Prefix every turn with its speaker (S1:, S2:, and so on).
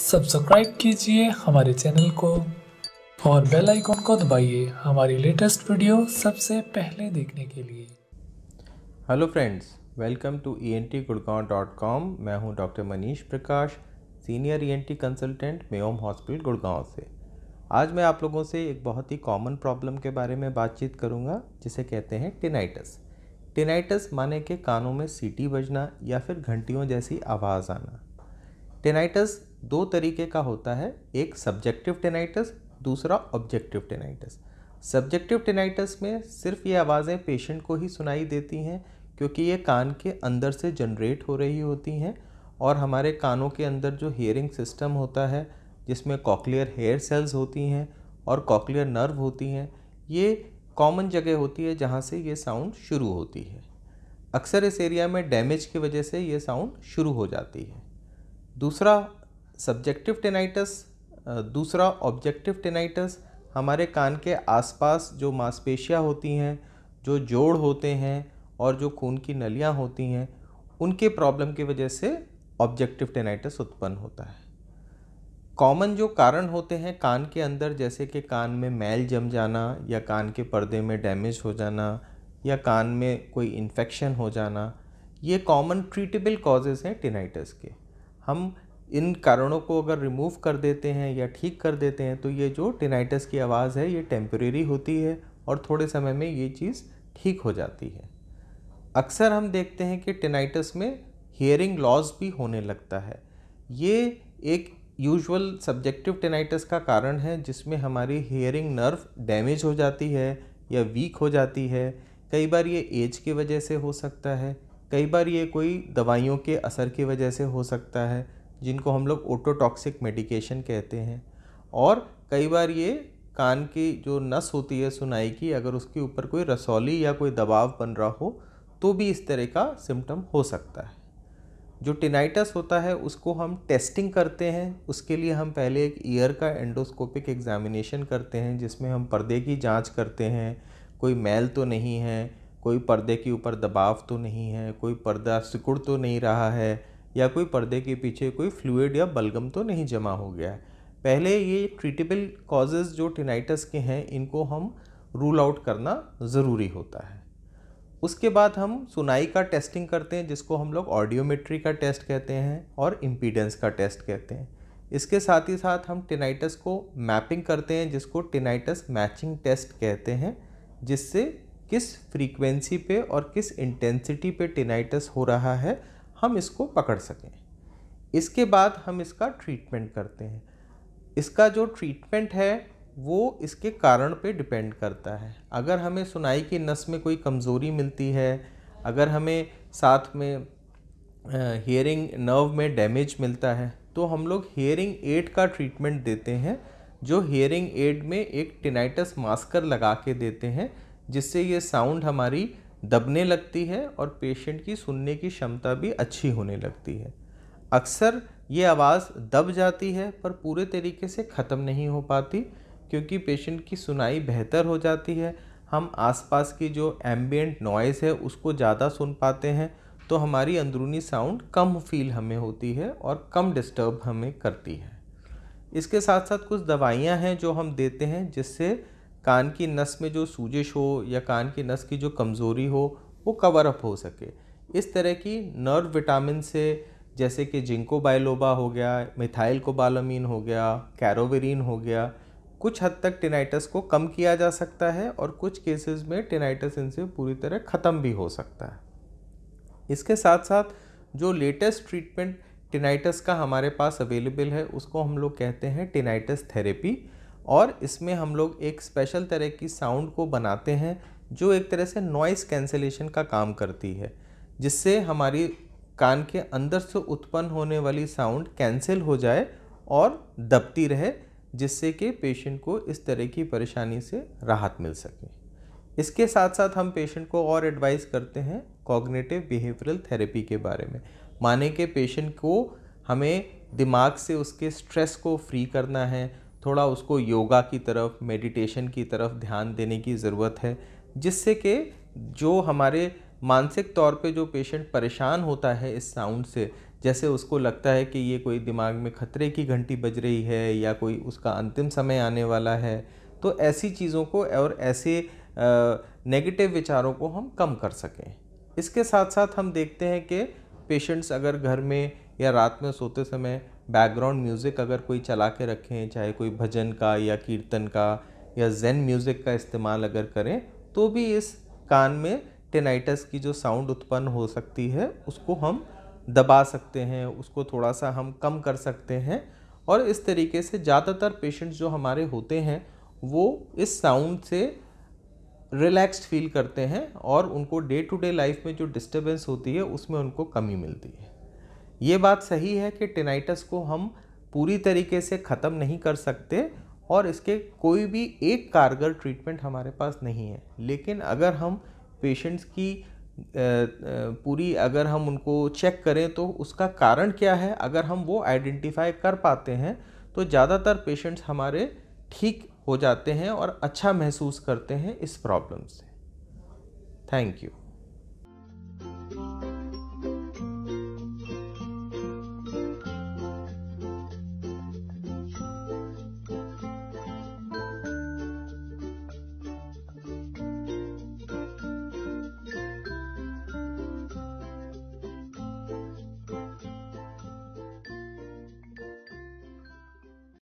S1: subscribe कीजिए हमारे channel को और बेल आइकॉन को दबाइए हमारी लेटेस्ट वीडियो सबसे पहले देखने के लिए hello friends welcome to E N T dot com मैं हूं doctor Manish Prakash senior E N T consultant Mayom hospital Gurgaon से आज मैं आप लोगों से एक बहुत ही कॉमन प्रॉब्लम के बारे में बातचीत करूंगा जिसे कहते हैं टिनाइटस टिनाइटस माने के कानों में सीटी बजना या फिर घंटियों जैसी आवाज़ आना टेनाइटस दो तरीके का होता है एक सब्जेक्टिव टेनाइटस दूसरा ऑब्जेक्टिव टेनाइटस सब्जेक्टिव टेनाइटस में सिर्फ ये आवाज़ें पेशेंट को ही सुनाई देती हैं क्योंकि ये कान के अंदर से जनरेट हो रही होती हैं और हमारे कानों के अंदर जो हेयरिंग सिस्टम होता है जिसमें कॉकलियर हेयर सेल्स होती हैं और कॉकलियर नर्व होती हैं ये कॉमन जगह होती है जहाँ से ये साउंड शुरू होती है अक्सर इस एरिया में डैमेज की वजह से ये साउंड शुरू हो जाती है दूसरा सब्जेक्टिव टेनाइटस दूसरा ऑब्जेक्टिव टेनाइटस हमारे कान के आसपास जो मांसपेशियाँ होती हैं जो जोड़ होते हैं और जो खून की नलियाँ होती हैं उनके प्रॉब्लम की वजह से ऑब्जेक्टिव टेनाइटस उत्पन्न होता है कॉमन जो कारण होते हैं कान के अंदर जैसे कि कान में मैल जम जाना या कान के पर्दे में डैमेज हो जाना या कान में कोई इन्फेक्शन हो जाना ये कॉमन ट्रीटेबल कॉजेज़ हैं टेनाइटस के हम इन कारणों को अगर रिमूव कर देते हैं या ठीक कर देते हैं तो ये जो टिनाइटस की आवाज़ है ये टेम्प्रेरी होती है और थोड़े समय में ये चीज़ ठीक हो जाती है अक्सर हम देखते हैं कि टिनाइटस में हियरिंग लॉस भी होने लगता है ये एक यूजुअल सब्जेक्टिव टिनाइटस का कारण है जिसमें हमारी हियरिंग नर्व डैमेज हो जाती है या वीक हो जाती है कई बार ये एज की वजह से हो सकता है कई बार ये कोई दवाइयों के असर की वजह से हो सकता है जिनको हम लोग ओटोटॉक्सिक मेडिकेशन कहते हैं और कई बार ये कान की जो नस होती है सुनाई की अगर उसके ऊपर कोई रसौली या कोई दबाव बन रहा हो तो भी इस तरह का सिम्टम हो सकता है जो टिनाइटस होता है उसको हम टेस्टिंग करते हैं उसके लिए हम पहले एक ईयर का एंडोस्कोपिक एग्जामिनेशन करते हैं जिसमें हम पर्दे की जांच करते हैं कोई मैल तो नहीं है कोई पर्दे के ऊपर दबाव तो नहीं है कोई पर्दा सिकुड़ तो नहीं रहा है या कोई पर्दे के पीछे कोई फ्लूड या बलगम तो नहीं जमा हो गया है पहले ये ट्रीटेबल कॉजेज़ जो टिनाइटस के हैं इनको हम रूल आउट करना ज़रूरी होता है उसके बाद हम सुनाई का टेस्टिंग करते हैं जिसको हम लोग ऑडियोमेट्री का टेस्ट कहते हैं और इम्पीडेंस का टेस्ट कहते हैं इसके साथ ही साथ हम टिनाइटस को मैपिंग करते हैं जिसको टिनाइटस मैचिंग टेस्ट कहते हैं जिससे किस फ्रीक्वेंसी पे और किस इंटेंसिटी पे टिनाइटस हो रहा है हम इसको पकड़ सकें इसके बाद हम इसका ट्रीटमेंट करते हैं इसका जो ट्रीटमेंट है वो इसके कारण पे डिपेंड करता है अगर हमें सुनाई की नस में कोई कमज़ोरी मिलती है अगर हमें साथ में हियरिंग नर्व में डैमेज मिलता है तो हम लोग हियरिंग एड का ट्रीटमेंट देते हैं जो हियरिंग एड में एक टिनाइटस मास्कर लगा के देते हैं जिससे ये साउंड हमारी दबने लगती है और पेशेंट की सुनने की क्षमता भी अच्छी होने लगती है अक्सर ये आवाज़ दब जाती है पर पूरे तरीके से ख़त्म नहीं हो पाती क्योंकि पेशेंट की सुनाई बेहतर हो जाती है हम आसपास की जो एम्बियट नॉइज़ है उसको ज़्यादा सुन पाते हैं तो हमारी अंदरूनी साउंड कम फील हमें होती है और कम डिस्टर्ब हमें करती है इसके साथ साथ कुछ दवाइयाँ हैं जो हम देते हैं जिससे कान की नस में जो सूजिश हो या कान की नस की जो कमज़ोरी हो वो कवर अप हो सके इस तरह की नर्व विटामिन से जैसे कि जिंको बायलोबा हो गया मिथाइल कोबालमीन हो गया कैरोवेरिन हो गया कुछ हद तक टिनाइटस को कम किया जा सकता है और कुछ केसेस में टिनाइटस इनसे पूरी तरह ख़त्म भी हो सकता है इसके साथ साथ जो लेटेस्ट ट्रीटमेंट टिनाइटस का हमारे पास अवेलेबल है उसको हम लोग कहते हैं टिनाइटस थेरेपी और इसमें हम लोग एक स्पेशल तरह की साउंड को बनाते हैं जो एक तरह से नॉइस कैंसिलेशन का काम करती है जिससे हमारी कान के अंदर से उत्पन्न होने वाली साउंड कैंसिल हो जाए और दबती रहे जिससे कि पेशेंट को इस तरह की परेशानी से राहत मिल सके इसके साथ साथ हम पेशेंट को और एडवाइस करते हैं कॉग्नेटिव बिहेवियरल थेरेपी के बारे में माने के पेशेंट को हमें दिमाग से उसके स्ट्रेस को फ्री करना है थोड़ा उसको योगा की तरफ मेडिटेशन की तरफ ध्यान देने की ज़रूरत है जिससे कि जो हमारे मानसिक तौर पे जो पेशेंट परेशान होता है इस साउंड से जैसे उसको लगता है कि ये कोई दिमाग में खतरे की घंटी बज रही है या कोई उसका अंतिम समय आने वाला है तो ऐसी चीज़ों को और ऐसे नेगेटिव विचारों को हम कम कर सकें इसके साथ साथ हम देखते हैं कि पेशेंट्स अगर घर में या रात में सोते समय बैकग्राउंड म्यूज़िक अगर कोई चला के रखें चाहे कोई भजन का या कीर्तन का या जेन म्यूज़िक का इस्तेमाल अगर करें तो भी इस कान में टेनाइटस की जो साउंड उत्पन्न हो सकती है उसको हम दबा सकते हैं उसको थोड़ा सा हम कम कर सकते हैं और इस तरीके से ज़्यादातर पेशेंट्स जो हमारे होते हैं वो इस साउंड से रिलैक्स्ड फील करते हैं और उनको डे टू डे लाइफ में जो डिस्टर्बेंस होती है उसमें उनको कमी मिलती है ये बात सही है कि टेनाइटस को हम पूरी तरीके से ख़त्म नहीं कर सकते और इसके कोई भी एक कारगर ट्रीटमेंट हमारे पास नहीं है लेकिन अगर हम पेशेंट्स की पूरी अगर हम उनको चेक करें तो उसका कारण क्या है अगर हम वो आइडेंटिफाई कर पाते हैं तो ज़्यादातर पेशेंट्स हमारे ठीक हो जाते हैं और अच्छा महसूस करते हैं इस प्रॉब्लम से थैंक यू